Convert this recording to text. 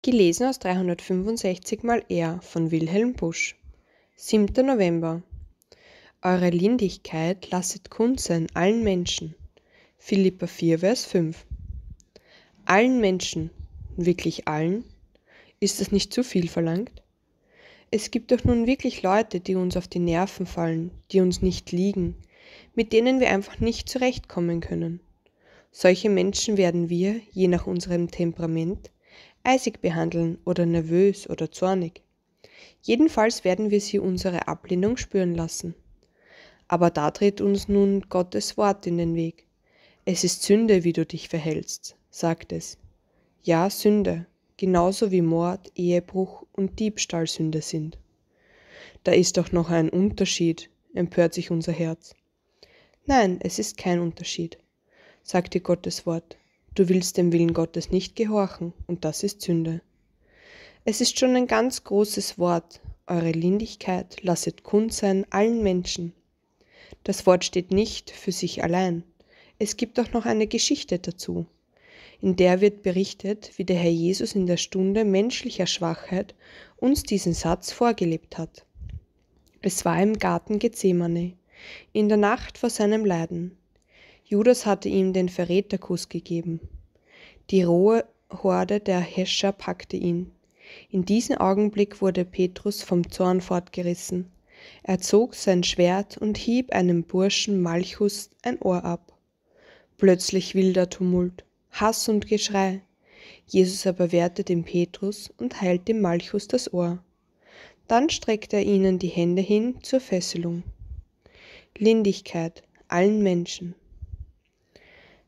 Gelesen aus 365 mal R von Wilhelm Busch. 7. November. Eure Lindigkeit lasset kund sein allen Menschen. Philippa 4, Vers 5. Allen Menschen, wirklich allen? Ist das nicht zu viel verlangt? Es gibt doch nun wirklich Leute, die uns auf die Nerven fallen, die uns nicht liegen, mit denen wir einfach nicht zurechtkommen können. Solche Menschen werden wir, je nach unserem Temperament, eisig behandeln oder nervös oder zornig. Jedenfalls werden wir sie unsere Ablehnung spüren lassen. Aber da tritt uns nun Gottes Wort in den Weg. Es ist Sünde, wie du dich verhältst, sagt es. Ja, Sünde, genauso wie Mord, Ehebruch und Diebstahl Sünde sind. Da ist doch noch ein Unterschied, empört sich unser Herz. Nein, es ist kein Unterschied, sagte Gottes Wort. Du willst dem Willen Gottes nicht gehorchen, und das ist Sünde. Es ist schon ein ganz großes Wort. Eure Lindigkeit lasset kund sein allen Menschen. Das Wort steht nicht für sich allein. Es gibt auch noch eine Geschichte dazu. In der wird berichtet, wie der Herr Jesus in der Stunde menschlicher Schwachheit uns diesen Satz vorgelebt hat. Es war im Garten Gethsemane, in der Nacht vor seinem Leiden. Judas hatte ihm den Verräterkuss gegeben. Die rohe Horde der Häscher packte ihn. In diesem Augenblick wurde Petrus vom Zorn fortgerissen. Er zog sein Schwert und hieb einem Burschen Malchus ein Ohr ab. Plötzlich wilder Tumult, Hass und Geschrei. Jesus aber wehrte dem Petrus und heilte dem Malchus das Ohr. Dann streckte er ihnen die Hände hin zur Fesselung. Lindigkeit allen Menschen.